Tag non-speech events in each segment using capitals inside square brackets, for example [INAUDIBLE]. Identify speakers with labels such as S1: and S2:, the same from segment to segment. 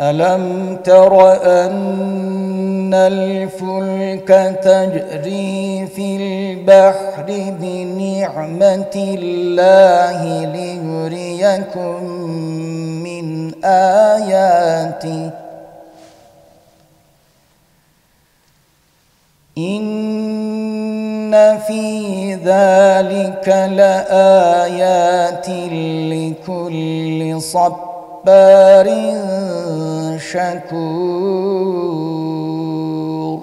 S1: ألم تر أن الفلك تجري في البحر بنعمة الله ليريكم من آياته إن في ذلك لآيات لكل صبر جبار شكور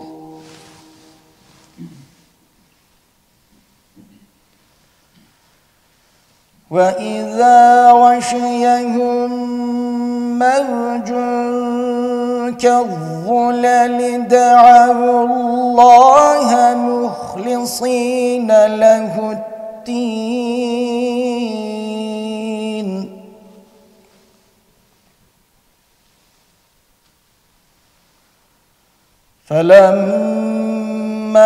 S1: وإذا وشيهم موج كالظلل دعوا الله مخلصين له الدين فلما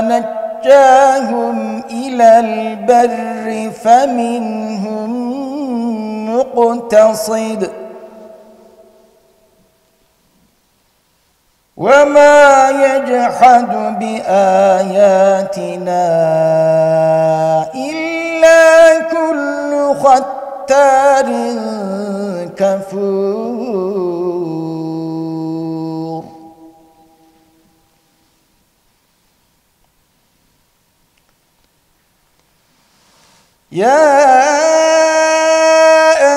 S1: نجاهم إلى البر فمنهم مقتصد وما يجحد بآياتنا إلا كل ختار كفور يا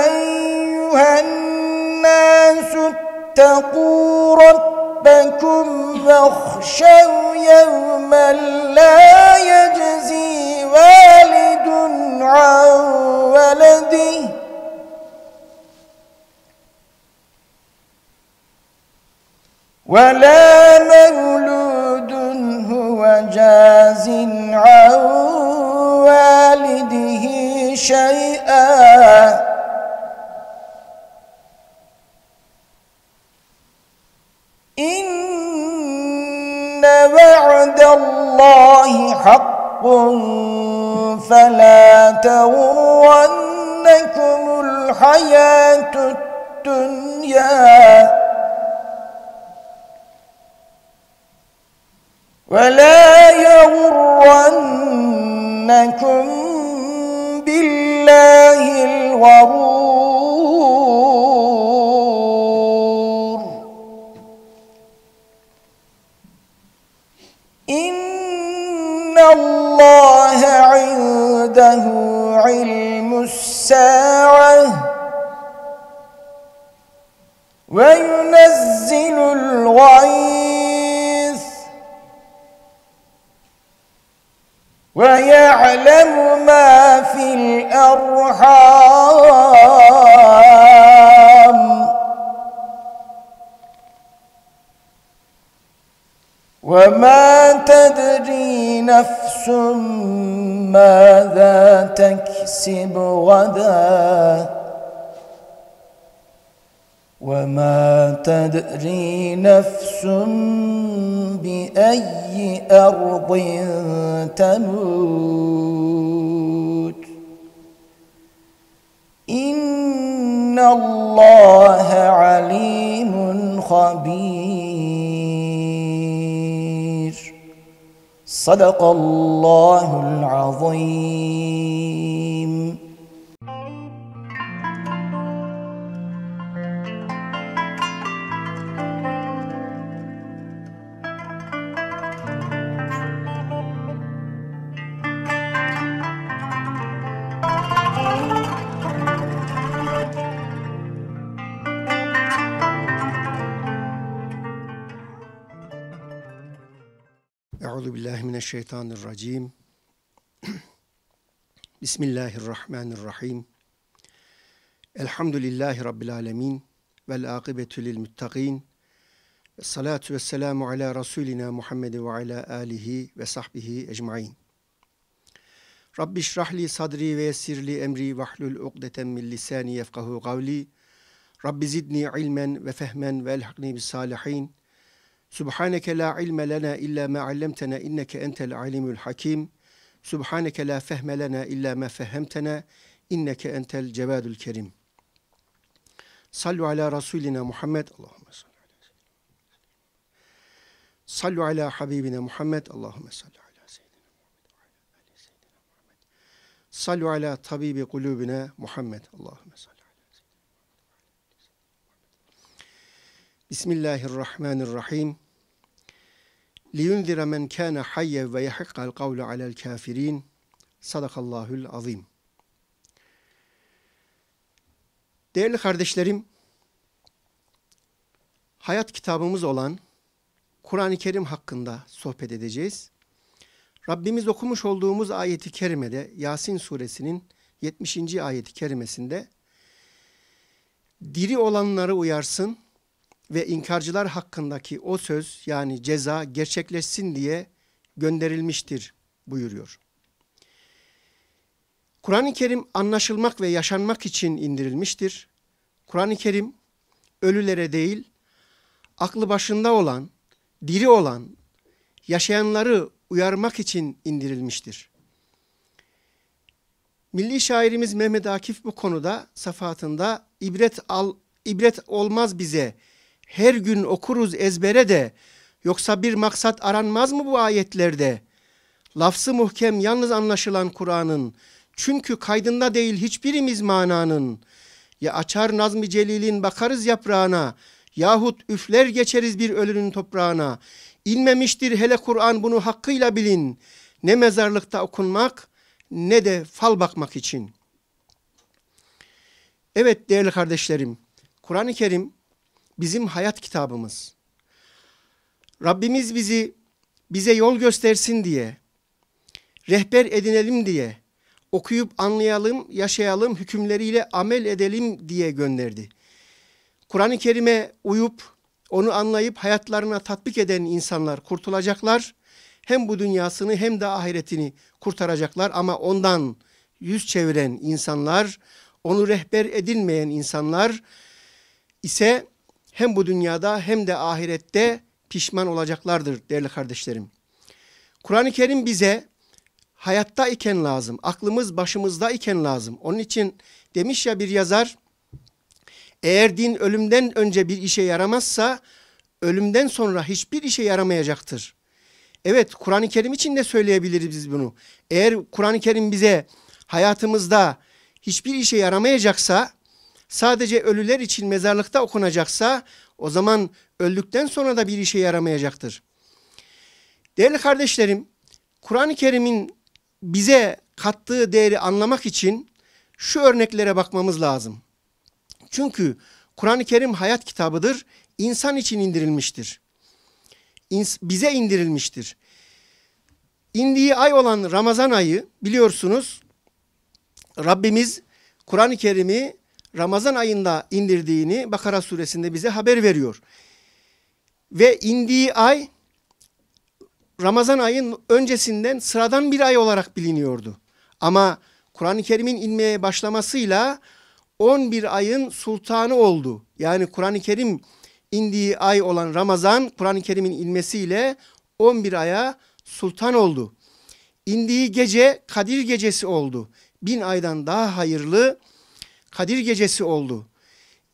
S1: أيها الناس اتقوا ربكم واخشوا يوما لا يجزي والد عن ولده ولا مولود هو جاز عن شيئا إن وعد الله حق فلا تغرنكم الحياة الدنيا ولا يغرنكم بالله الغرور إن الله عنده علم الساعة وينزل الغيب ماذا تكسب غدا وما تدري نفس باي ارض تموت ان الله عليم خبير صدق الله
S2: العظيم
S3: الشيطان الرجيم [CLEARS THROAT] بسم الله الرحمن الرحيم الحمد لله رب العالمين والآقبة للمتقين الصلاة والسلام على رسولنا محمد وعلى آله وصحبه أجمعين رب اشرح لي صدري ويسر لي أمري واحلل عقدة من لساني يفقه قولي رب زدني علما وفهما والحقني بالصالحين Subhaneke la ilme lena illa ma allamtena inneke entel alimul hakim. Subhaneke la fehme lena illa ma fehemtena inneke entel cevadul kerim. Sallu ala Rasulina Muhammed. Allahümme salli ala seyyidina Sallu ala Habibina Muhammed. Allahümme salli ala seyyidina Muhammed. Ala ali Sallu ala tabibi kulubina Muhammed. Allahümme salli. Bismillahirrahmanirrahim. لِيُنْذِرَ مَنْ كَانَ حَيَّ وَيَحِقَّ الْقَوْلُ عَلَى الْكَافِرِينَ Sadakallahül azim. Değerli kardeşlerim, hayat kitabımız olan Kur'an-ı Kerim hakkında sohbet edeceğiz. Rabbimiz okumuş olduğumuz ayeti kerimede Yasin suresinin 70. ayeti kerimesinde diri olanları uyarsın, ve inkarcılar hakkındaki o söz yani ceza gerçekleşsin diye gönderilmiştir buyuruyor. Kur'an-ı Kerim anlaşılmak ve yaşanmak için indirilmiştir. Kur'an-ı Kerim ölülere değil, aklı başında olan, diri olan, yaşayanları uyarmak için indirilmiştir. Milli şairimiz Mehmet Akif bu konuda safatında ibret al ibret olmaz bize her gün okuruz ezbere de yoksa bir maksat aranmaz mı bu ayetlerde? Lafzı muhkem yalnız anlaşılan Kur'an'ın çünkü kaydında değil hiçbirimiz mananın. Ya açar Nazmi Celil'in bakarız yaprağına yahut üfler geçeriz bir ölünün toprağına. İnmemiştir hele Kur'an bunu hakkıyla bilin. Ne mezarlıkta okunmak ne de fal bakmak için. Evet değerli kardeşlerim, Kur'an-ı Kerim bizim hayat kitabımız. Rabbimiz bizi bize yol göstersin diye, rehber edinelim diye, okuyup anlayalım, yaşayalım, hükümleriyle amel edelim diye gönderdi. Kur'an-ı Kerim'e uyup, onu anlayıp hayatlarına tatbik eden insanlar kurtulacaklar. Hem bu dünyasını hem de ahiretini kurtaracaklar ama ondan yüz çeviren insanlar, onu rehber edilmeyen insanlar ise hem bu dünyada hem de ahirette pişman olacaklardır değerli kardeşlerim. Kur'an-ı Kerim bize hayatta iken lazım, aklımız başımızda iken lazım. Onun için demiş ya bir yazar, eğer din ölümden önce bir işe yaramazsa ölümden sonra hiçbir işe yaramayacaktır. Evet Kur'an-ı Kerim için de söyleyebiliriz biz bunu. Eğer Kur'an-ı Kerim bize hayatımızda hiçbir işe yaramayacaksa sadece ölüler için mezarlıkta okunacaksa o zaman öldükten sonra da bir işe yaramayacaktır. Değerli kardeşlerim, Kur'an-ı Kerim'in bize kattığı değeri anlamak için şu örneklere bakmamız lazım. Çünkü Kur'an-ı Kerim hayat kitabıdır, insan için indirilmiştir. İns bize indirilmiştir. İndiği ay olan Ramazan ayı biliyorsunuz Rabbimiz Kur'an-ı Kerim'i Ramazan ayında indirdiğini Bakara suresinde bize haber veriyor. Ve indiği ay Ramazan ayın öncesinden sıradan bir ay olarak biliniyordu. Ama Kur'an-ı Kerim'in inmeye başlamasıyla 11 ayın sultanı oldu. Yani Kur'an-ı Kerim indiği ay olan Ramazan Kur'an-ı Kerim'in inmesiyle 11 aya sultan oldu. İndiği gece Kadir gecesi oldu. Bin aydan daha hayırlı Kadir gecesi oldu.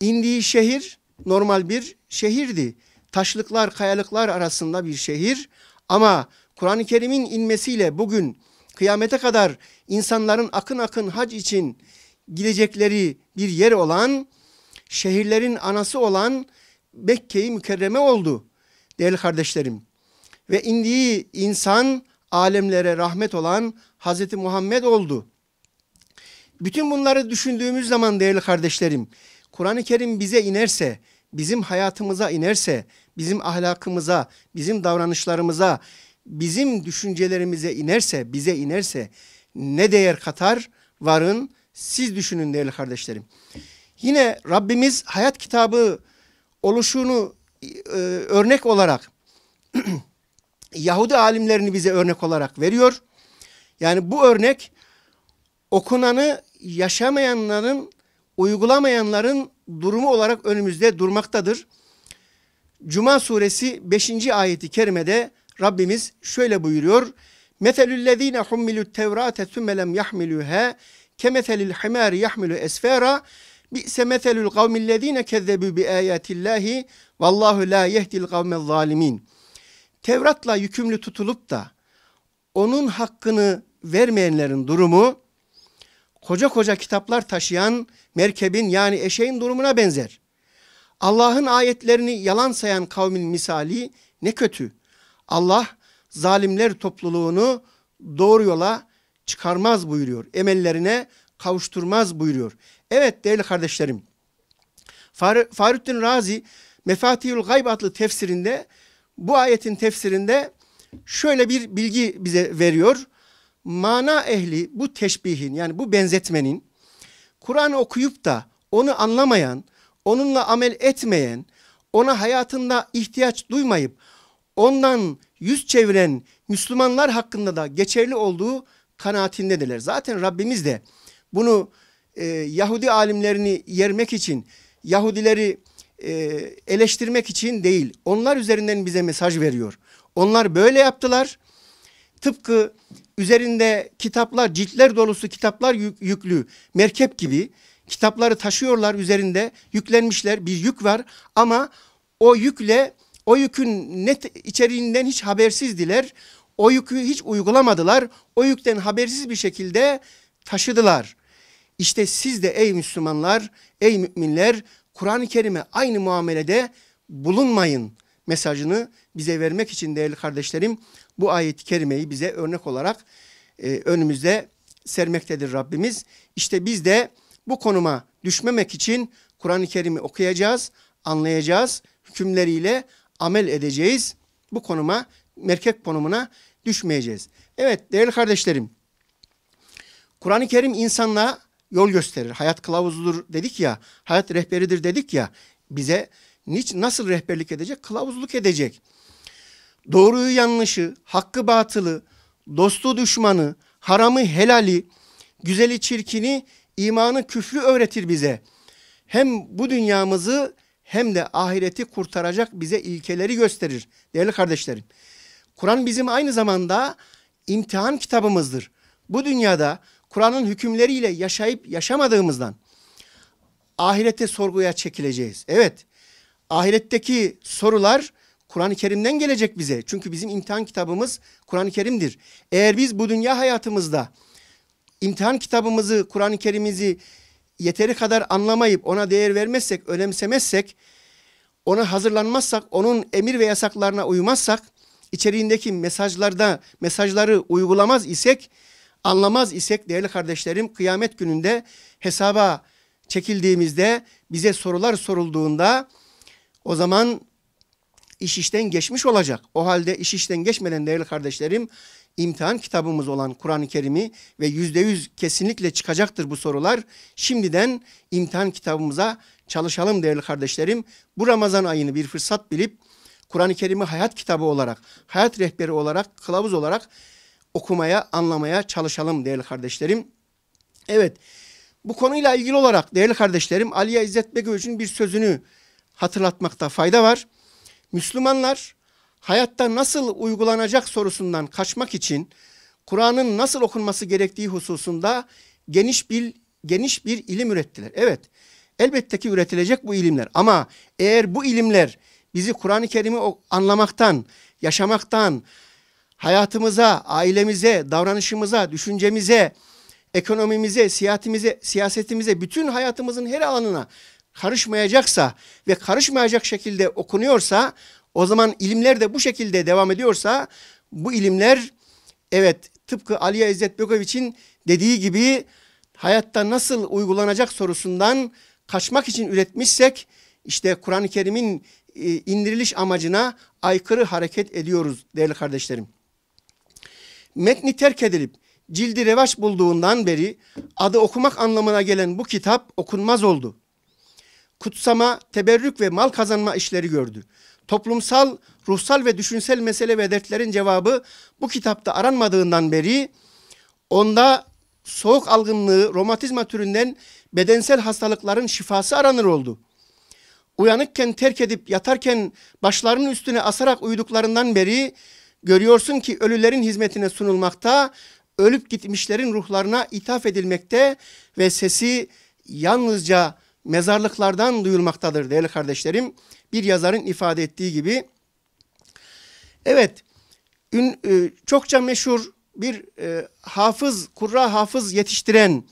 S3: İndiği şehir normal bir şehirdi. Taşlıklar, kayalıklar arasında bir şehir ama Kur'an-ı Kerim'in inmesiyle bugün kıyamete kadar insanların akın akın hac için gidecekleri bir yer olan, şehirlerin anası olan Mekke-i Mükerreme oldu değerli kardeşlerim. Ve indiği insan alemlere rahmet olan Hazreti Muhammed oldu. Bütün bunları düşündüğümüz zaman değerli kardeşlerim, Kur'an-ı Kerim bize inerse, bizim hayatımıza inerse, bizim ahlakımıza, bizim davranışlarımıza, bizim düşüncelerimize inerse, bize inerse ne değer katar? Varın siz düşünün değerli kardeşlerim. Yine Rabbimiz hayat kitabı oluşunu e, e örnek olarak [CLEARS THROAT] Yahudi alimlerini bize örnek olarak veriyor. Yani bu örnek okunanı yaşamayanların, uygulamayanların durumu olarak önümüzde durmaktadır. Cuma suresi 5. ayeti kerimede Rabbimiz şöyle buyuruyor. Meselüllezine hummilut tevrate sümme lem yahmiluha kemeselil himari yahmilu esfera bi'se meselül kavmillezine kezzebü bi ayatillahi vallahu la yehdil kavmel zalimin. Tevrat'la yükümlü tutulup da onun hakkını vermeyenlerin durumu koca koca kitaplar taşıyan merkebin yani eşeğin durumuna benzer. Allah'ın ayetlerini yalan sayan kavmin misali ne kötü. Allah zalimler topluluğunu doğru yola çıkarmaz buyuruyor. Emellerine kavuşturmaz buyuruyor. Evet değerli kardeşlerim. Far Farüddin Razi Mefatihül Gayb adlı tefsirinde bu ayetin tefsirinde şöyle bir bilgi bize veriyor mana ehli bu teşbihin yani bu benzetmenin Kur'an okuyup da onu anlamayan, onunla amel etmeyen, ona hayatında ihtiyaç duymayıp ondan yüz çeviren Müslümanlar hakkında da geçerli olduğu kanaatindedirler. Zaten Rabbimiz de bunu e, Yahudi alimlerini yermek için, Yahudileri e, eleştirmek için değil, onlar üzerinden bize mesaj veriyor. Onlar böyle yaptılar, tıpkı üzerinde kitaplar, ciltler dolusu kitaplar yük, yüklü merkep gibi kitapları taşıyorlar üzerinde yüklenmişler bir yük var ama o yükle o yükün net içeriğinden hiç habersizdiler. O yükü hiç uygulamadılar. O yükten habersiz bir şekilde taşıdılar. İşte siz de ey Müslümanlar, ey müminler Kur'an-ı Kerim'e aynı muamelede bulunmayın mesajını bize vermek için değerli kardeşlerim bu ayet-i kerimeyi bize örnek olarak e, önümüzde sermektedir Rabbimiz. İşte biz de bu konuma düşmemek için Kur'an-ı Kerim'i okuyacağız, anlayacağız, hükümleriyle amel edeceğiz. Bu konuma, merkek konumuna düşmeyeceğiz. Evet değerli kardeşlerim, Kur'an-ı Kerim insanlığa yol gösterir. Hayat kılavuzudur dedik ya, hayat rehberidir dedik ya. Bize niçin, nasıl rehberlik edecek? Kılavuzluk edecek. Doğruyu yanlışı, hakkı batılı, dostu düşmanı, haramı helali, güzeli çirkini, imanı küfrü öğretir bize. Hem bu dünyamızı hem de ahireti kurtaracak bize ilkeleri gösterir. Değerli kardeşlerim, Kur'an bizim aynı zamanda imtihan kitabımızdır. Bu dünyada Kur'an'ın hükümleriyle yaşayıp yaşamadığımızdan ahirete sorguya çekileceğiz. Evet, Ahiretteki sorular Kur'an-ı Kerim'den gelecek bize. Çünkü bizim imtihan kitabımız Kur'an-ı Kerim'dir. Eğer biz bu dünya hayatımızda imtihan kitabımızı, Kur'an-ı Kerim'imizi yeteri kadar anlamayıp ona değer vermezsek, önemsemezsek, ona hazırlanmazsak, onun emir ve yasaklarına uymazsak, içeriğindeki mesajlarda mesajları uygulamaz isek, anlamaz isek değerli kardeşlerim kıyamet gününde hesaba çekildiğimizde bize sorular sorulduğunda o zaman iş işten geçmiş olacak. O halde iş işten geçmeden değerli kardeşlerim imtihan kitabımız olan Kur'an-ı Kerim'i ve yüzde yüz kesinlikle çıkacaktır bu sorular. Şimdiden imtihan kitabımıza çalışalım değerli kardeşlerim. Bu Ramazan ayını bir fırsat bilip Kur'an-ı Kerim'i hayat kitabı olarak, hayat rehberi olarak, kılavuz olarak okumaya, anlamaya çalışalım değerli kardeşlerim. Evet, bu konuyla ilgili olarak değerli kardeşlerim Aliye İzzet Begoviç'in bir sözünü hatırlatmakta fayda var. Müslümanlar hayatta nasıl uygulanacak sorusundan kaçmak için Kur'an'ın nasıl okunması gerektiği hususunda geniş bir geniş bir ilim ürettiler. Evet. Elbette ki üretilecek bu ilimler ama eğer bu ilimler bizi Kur'an-ı Kerim'i anlamaktan, yaşamaktan, hayatımıza, ailemize, davranışımıza, düşüncemize, ekonomimize, siyasetimize, siyasetimize, bütün hayatımızın her alanına karışmayacaksa ve karışmayacak şekilde okunuyorsa o zaman ilimler de bu şekilde devam ediyorsa bu ilimler evet tıpkı Aliye İzzet Begoviç'in dediği gibi hayatta nasıl uygulanacak sorusundan kaçmak için üretmişsek işte Kur'an-ı Kerim'in e, indiriliş amacına aykırı hareket ediyoruz değerli kardeşlerim. Metni terk edilip cildi revaç bulduğundan beri adı okumak anlamına gelen bu kitap okunmaz oldu kutsama, teberrük ve mal kazanma işleri gördü. Toplumsal, ruhsal ve düşünsel mesele ve dertlerin cevabı bu kitapta aranmadığından beri onda soğuk algınlığı, romatizma türünden bedensel hastalıkların şifası aranır oldu. Uyanıkken terk edip yatarken başlarının üstüne asarak uyuduklarından beri görüyorsun ki ölülerin hizmetine sunulmakta, ölüp gitmişlerin ruhlarına ithaf edilmekte ve sesi yalnızca mezarlıklardan duyulmaktadır değerli kardeşlerim. Bir yazarın ifade ettiği gibi. Evet, ün, e, çokça meşhur bir e, hafız, kurra hafız yetiştiren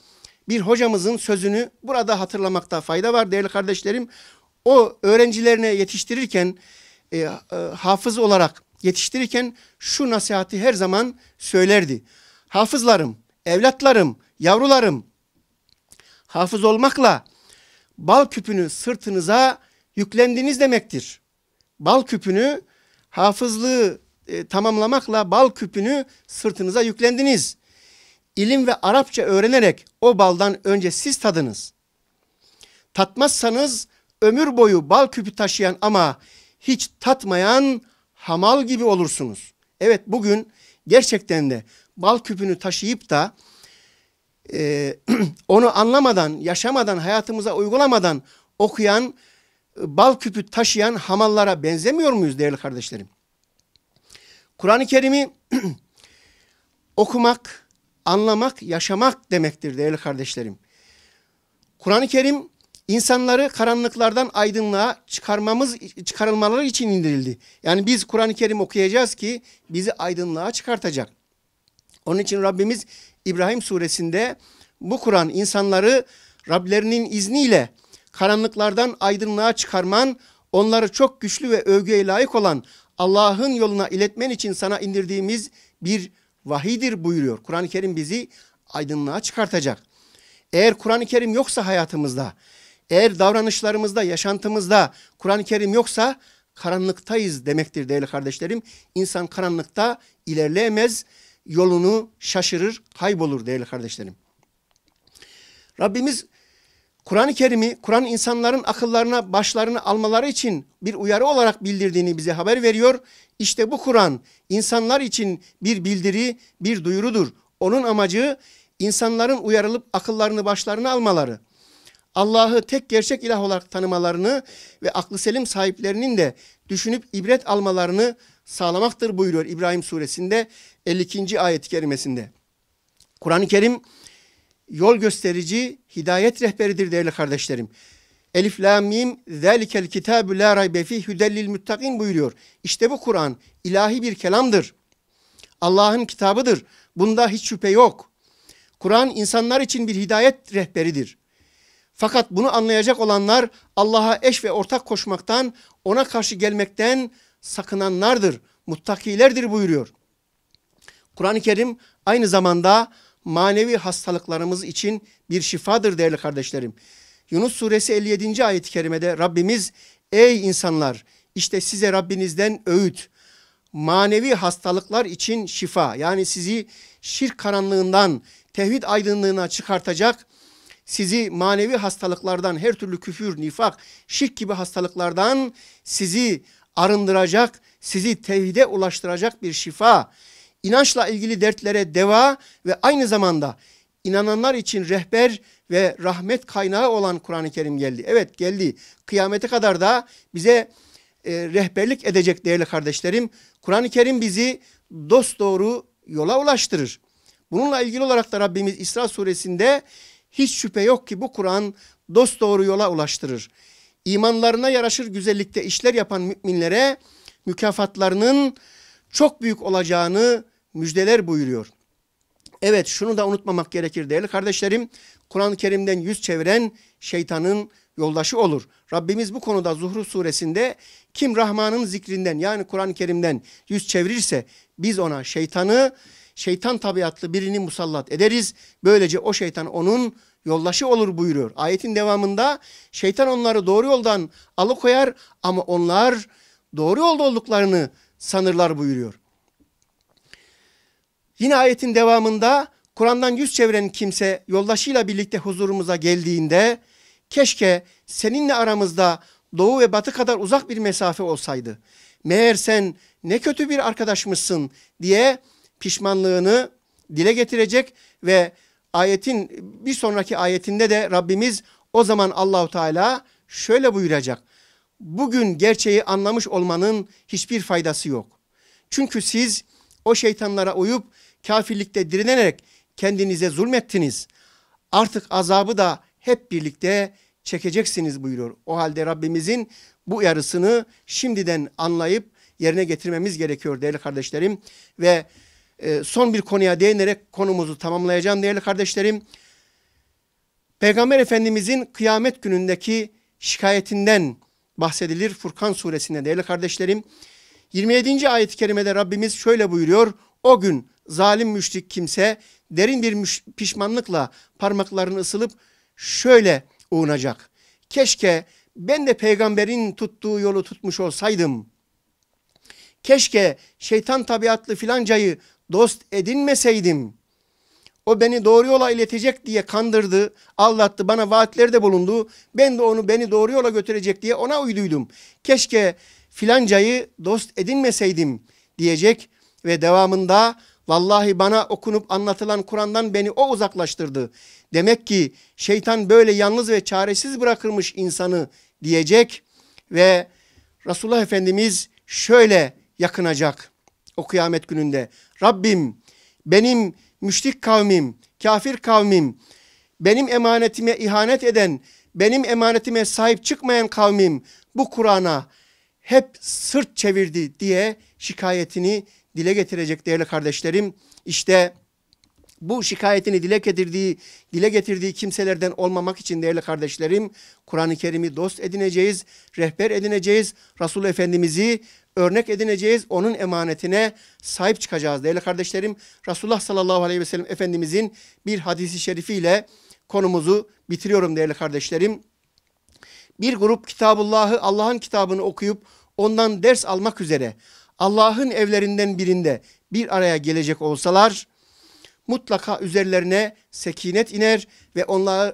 S3: bir hocamızın sözünü burada hatırlamakta fayda var değerli kardeşlerim. O öğrencilerine yetiştirirken, e, e, hafız olarak yetiştirirken şu nasihati her zaman söylerdi. Hafızlarım, evlatlarım, yavrularım, hafız olmakla bal küpünü sırtınıza yüklendiniz demektir. Bal küpünü hafızlığı e, tamamlamakla bal küpünü sırtınıza yüklendiniz. İlim ve Arapça öğrenerek o baldan önce siz tadınız. Tatmazsanız ömür boyu bal küpü taşıyan ama hiç tatmayan hamal gibi olursunuz. Evet bugün gerçekten de bal küpünü taşıyıp da e, [CLEARS THROAT] onu anlamadan, yaşamadan, hayatımıza uygulamadan okuyan, bal küpü taşıyan hamallara benzemiyor muyuz değerli kardeşlerim? Kur'an-ı Kerim'i [CLEARS THROAT] okumak, anlamak, yaşamak demektir değerli kardeşlerim. Kur'an-ı Kerim insanları karanlıklardan aydınlığa çıkarmamız çıkarılmaları için indirildi. Yani biz Kur'an-ı Kerim okuyacağız ki bizi aydınlığa çıkartacak. Onun için Rabbimiz İbrahim suresinde bu Kur'an insanları Rablerinin izniyle karanlıklardan aydınlığa çıkarman, onları çok güçlü ve övgüye layık olan Allah'ın yoluna iletmen için sana indirdiğimiz bir vahidir buyuruyor. Kur'an-ı Kerim bizi aydınlığa çıkartacak. Eğer Kur'an-ı Kerim yoksa hayatımızda, eğer davranışlarımızda, yaşantımızda Kur'an-ı Kerim yoksa karanlıktayız demektir değerli kardeşlerim. İnsan karanlıkta ilerleyemez yolunu şaşırır, kaybolur değerli kardeşlerim. Rabbimiz Kur'an-ı Kerim'i, Kur'an insanların akıllarına, başlarını almaları için bir uyarı olarak bildirdiğini bize haber veriyor. İşte bu Kur'an insanlar için bir bildiri, bir duyurudur. Onun amacı insanların uyarılıp akıllarını başlarını almaları. Allah'ı tek gerçek ilah olarak tanımalarını ve aklı selim sahiplerinin de düşünüp ibret almalarını sağlamaktır buyuruyor İbrahim suresinde 52. ayet-i kerimesinde. Kur'an-ı Kerim yol gösterici, hidayet rehberidir değerli kardeşlerim. Elif la mim zelikel kitabu la raybe fi hudellil muttakin buyuruyor. İşte bu Kur'an ilahi bir kelamdır. Allah'ın kitabıdır. Bunda hiç şüphe yok. Kur'an insanlar için bir hidayet rehberidir. Fakat bunu anlayacak olanlar Allah'a eş ve ortak koşmaktan, ona karşı gelmekten, sakınanlardır, muttakilerdir buyuruyor. Kur'an-ı Kerim aynı zamanda manevi hastalıklarımız için bir şifadır değerli kardeşlerim. Yunus suresi 57. ayet-i kerimede Rabbimiz ey insanlar işte size Rabbinizden öğüt manevi hastalıklar için şifa yani sizi şirk karanlığından tevhid aydınlığına çıkartacak sizi manevi hastalıklardan her türlü küfür, nifak, şirk gibi hastalıklardan sizi arındıracak, sizi tevhide ulaştıracak bir şifa, inançla ilgili dertlere deva ve aynı zamanda inananlar için rehber ve rahmet kaynağı olan Kur'an-ı Kerim geldi. Evet geldi. Kıyamete kadar da bize e, rehberlik edecek değerli kardeşlerim. Kur'an-ı Kerim bizi dost doğru yola ulaştırır. Bununla ilgili olarak da Rabbimiz İsra suresinde hiç şüphe yok ki bu Kur'an dost doğru yola ulaştırır imanlarına yaraşır güzellikte işler yapan müminlere mükafatlarının çok büyük olacağını müjdeler buyuruyor. Evet şunu da unutmamak gerekir değerli kardeşlerim. Kur'an-ı Kerim'den yüz çeviren şeytanın yoldaşı olur. Rabbimiz bu konuda Zuhru suresinde kim Rahman'ın zikrinden yani Kur'an-ı Kerim'den yüz çevirirse biz ona şeytanı şeytan tabiatlı birini musallat ederiz. Böylece o şeytan onun yoldaşı olur buyuruyor. Ayetin devamında şeytan onları doğru yoldan alıkoyar ama onlar doğru yolda olduklarını sanırlar buyuruyor. Yine ayetin devamında Kur'an'dan yüz çeviren kimse yoldaşıyla birlikte huzurumuza geldiğinde keşke seninle aramızda doğu ve batı kadar uzak bir mesafe olsaydı. Meğer sen ne kötü bir arkadaşmışsın diye pişmanlığını dile getirecek ve ayetin bir sonraki ayetinde de Rabbimiz o zaman Allahu Teala şöyle buyuracak. Bugün gerçeği anlamış olmanın hiçbir faydası yok. Çünkü siz o şeytanlara uyup kafirlikte direnerek kendinize zulmettiniz. Artık azabı da hep birlikte çekeceksiniz buyuruyor. O halde Rabbimizin bu yarısını şimdiden anlayıp yerine getirmemiz gerekiyor değerli kardeşlerim ve ee, son bir konuya değinerek konumuzu tamamlayacağım değerli kardeşlerim. Peygamber Efendimizin kıyamet günündeki şikayetinden bahsedilir Furkan suresinde değerli kardeşlerim. 27. ayet-i kerimede Rabbimiz şöyle buyuruyor. O gün zalim müşrik kimse derin bir pişmanlıkla parmaklarını ısılıp şöyle uğunacak. Keşke ben de peygamberin tuttuğu yolu tutmuş olsaydım. Keşke şeytan tabiatlı filancayı dost edinmeseydim o beni doğru yola iletecek diye kandırdı, aldattı, bana vaatlerde bulundu. Ben de onu beni doğru yola götürecek diye ona uyduydum. Keşke filancayı dost edinmeseydim diyecek ve devamında vallahi bana okunup anlatılan Kur'an'dan beni o uzaklaştırdı. Demek ki şeytan böyle yalnız ve çaresiz bırakırmış insanı diyecek ve Resulullah Efendimiz şöyle yakınacak o kıyamet gününde. Rabbim benim müşrik kavmim, kafir kavmim, benim emanetime ihanet eden, benim emanetime sahip çıkmayan kavmim bu Kur'an'a hep sırt çevirdi diye şikayetini dile getirecek değerli kardeşlerim. İşte bu şikayetini dile getirdiği, dile getirdiği kimselerden olmamak için değerli kardeşlerim, Kur'an-ı Kerim'i dost edineceğiz, rehber edineceğiz, Resul Efendimiz'i örnek edineceğiz. Onun emanetine sahip çıkacağız. Değerli kardeşlerim Resulullah sallallahu aleyhi ve sellem Efendimizin bir hadisi şerifiyle konumuzu bitiriyorum değerli kardeşlerim. Bir grup kitabullahı Allah'ın kitabını okuyup ondan ders almak üzere Allah'ın evlerinden birinde bir araya gelecek olsalar mutlaka üzerlerine sekinet iner ve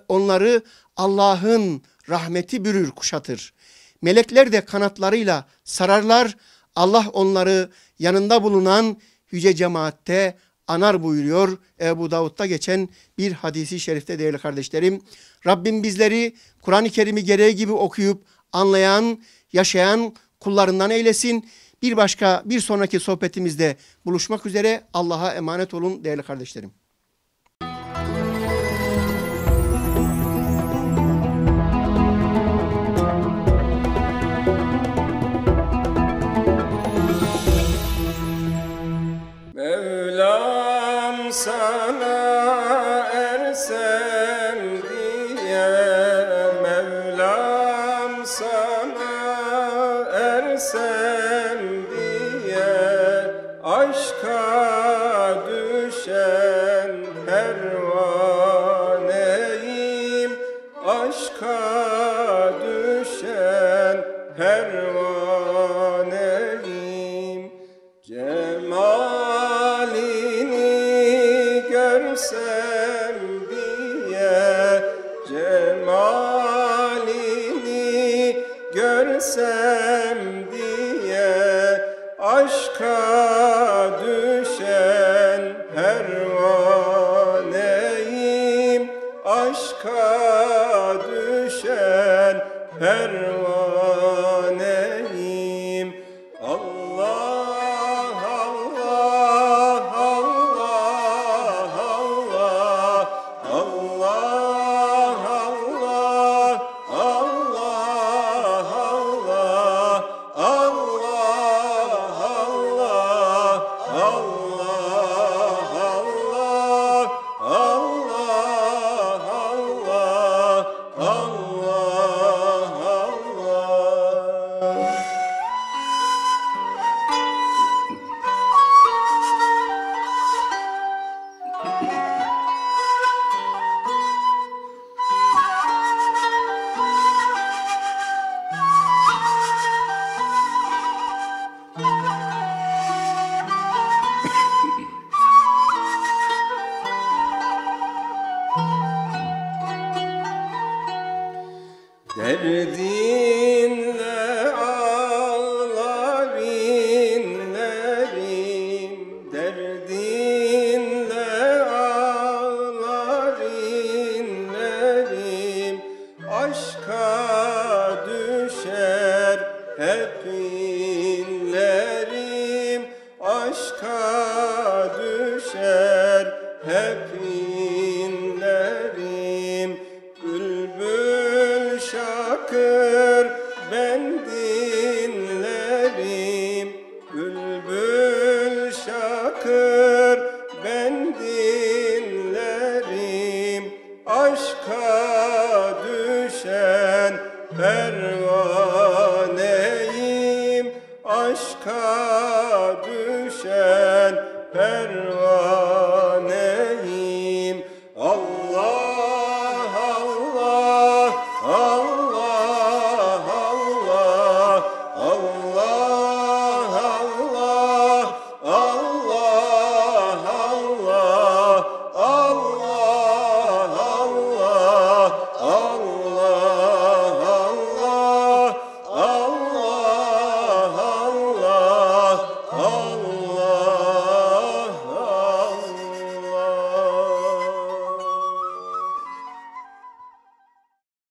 S3: onları Allah'ın rahmeti bürür kuşatır. Melekler de kanatlarıyla sararlar. Allah onları yanında bulunan yüce cemaatte anar buyuruyor Ebu Davud'da geçen bir hadisi şerifte değerli kardeşlerim. Rabbim bizleri Kur'an-ı Kerim'i gereği gibi okuyup anlayan, yaşayan kullarından eylesin. Bir başka bir sonraki sohbetimizde buluşmak üzere Allah'a emanet olun değerli kardeşlerim.
S2: sana aşka düşen pervane